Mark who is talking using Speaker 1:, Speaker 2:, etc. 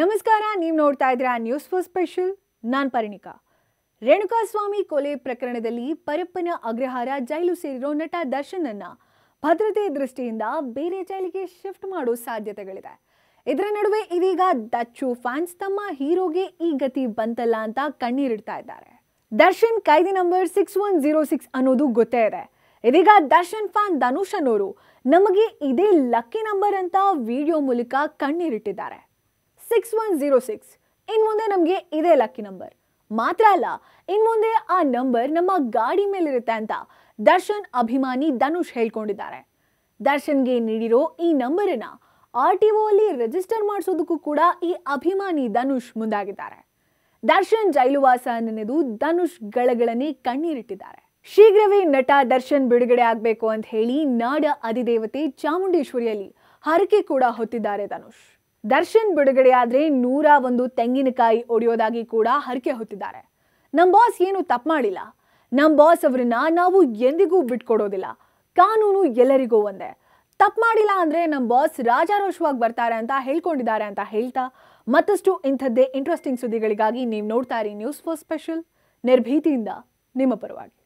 Speaker 1: ನಮಸ್ಕಾರ ನೀವು ನೋಡ್ತಾ ಇದ್ದೀರಾ ನ್ಯೂಸ್ ಫೋರ್ ಸ್ಪೆಷಲ್ ನಾನು ಪರಿಣಿಕಾ ರೇಣುಕಾಸ್ವಾಮಿ ಕೊಲೆ ಪ್ರಕರಣದಲ್ಲಿ ಪರಪ್ಪನ ಅಗ್ರಹಾರ ಜೈಲು ಸೇರಿರೋ ನಟ ದರ್ಶನನ್ನ ಭದ್ರತೆ ದೃಷ್ಟಿಯಿಂದ ಬೇರೆ ಜೈಲಿಗೆ ಶಿಫ್ಟ್ ಮಾಡೋ ಸಾಧ್ಯತೆಗಳಿದೆ ಇದರ ನಡುವೆ ಇದೀಗ ದಚ್ಚು ಫ್ಯಾನ್ಸ್ ತಮ್ಮ ಹೀರೋಗೆ ಈ ಗತಿ ಬಂತಲ್ಲ ಅಂತ ಕಣ್ಣೀರಿಡ್ತಾ ಇದ್ದಾರೆ ದರ್ಶನ್ ಕೈದಿ number six one zero six ಅನ್ನೋದು ಗೊತ್ತೇ ಇದೆ ಇದೀಗ ದರ್ಶನ್ ಫ್ಯಾನ್ ಧನುಷ್ ಅನ್ನೋರು ನಮಗೆ ಇದೇ ಲಕ್ಕಿ ನಂಬರ್ ಅಂತ ವಿಡಿಯೋ ಮೂಲಕ ಕಣ್ಣೀರಿಟ್ಟಿದ್ದಾರೆ ಸಿಕ್ಸ್ ಒನ್ ಝೀರೋ ಸಿಕ್ಸ್ ಇನ್ನು ಮುಂದೆ ನಮಗೆ ಇದೇ ಲಕ್ಕಿ ನಂಬರ್ ಮಾತ್ರ ಅಲ್ಲ ಇನ್ನು ಮುಂದೆ ಆ ನಂಬರ್ ನಮ್ಮ ಗಾಡಿ ಮೇಲಿರುತ್ತೆ ಅಂತ ದರ್ಶನ್ ಅಭಿಮಾನಿ ಧನುಷ್ ಹೇಳ್ಕೊಂಡಿದ್ದಾರೆ ದರ್ಶನ್ಗೆ ನೀಡಿರೋ ಈ ನಂಬರನ್ನು ಆರ್ ಟಿ ಒ ಅಲ್ಲಿ ರಿಜಿಸ್ಟರ್ ಮಾಡಿಸೋದಕ್ಕೂ ಕೂಡ ಈ ಅಭಿಮಾನಿ ಧನುಷ್ ಮುಂದಾಗಿದ್ದಾರೆ ದರ್ಶನ್ ಜೈಲುವಾಸ ನೆನೆದು ಧನುಷ್ ಗಳಗಳನ್ನೇ ಕಣ್ಣೀರಿಟ್ಟಿದ್ದಾರೆ ಶೀಘ್ರವೇ ನಟ ದರ್ಶನ್ ಬಿಡುಗಡೆ ಆಗಬೇಕು ಅಂತ ಹೇಳಿ ನಾಡ ಅಧಿದೇವತೆ ಚಾಮುಂಡೇಶ್ವರಿಯಲ್ಲಿ ಹರಕೆ ಕೂಡ ಹೊತ್ತಿದ್ದಾರೆ ಧನುಷ್ ದರ್ಶನ್ ಬಿಡುಗಡೆಯಾದರೆ ನೂರ ಒಂದು ತೆಂಗಿನಕಾಯಿ ಒಡೆಯೋದಾಗಿ ಕೂಡ ಹರಕೆ ಹೊತ್ತಿದ್ದಾರೆ ನಮ್ಮ ಬಾಸ್ ಏನು ತಪ್ಪು ಮಾಡಿಲ್ಲ ನಮ್ಮ ಬಾಸ್ ಅವರನ್ನ ನಾವು ಎಂದಿಗೂ ಬಿಟ್ಕೊಡೋದಿಲ್ಲ ಕಾನೂನು ಎಲ್ಲರಿಗೂ ಒಂದೇ ತಪ್ಪು ಮಾಡಿಲ್ಲ ಅಂದ್ರೆ ನಮ್ಮ ಬಾಸ್ ರಾಜಾರೋಷವಾಗಿ ಬರ್ತಾರೆ ಅಂತ ಹೇಳ್ಕೊಂಡಿದ್ದಾರೆ ಅಂತ ಹೇಳ್ತಾ ಮತ್ತಷ್ಟು ಇಂಥದ್ದೇ ಇಂಟ್ರೆಸ್ಟಿಂಗ್ ಸುದ್ದಿಗಳಿಗಾಗಿ ನೀವು ನೋಡ್ತಾ ಇರಿ ನ್ಯೂಸ್ ಫೋರ್ ಸ್ಪೆಷಲ್ ನಿರ್ಭೀತಿಯಿಂದ ನಿಮ್ಮ ಪರವಾಗಿ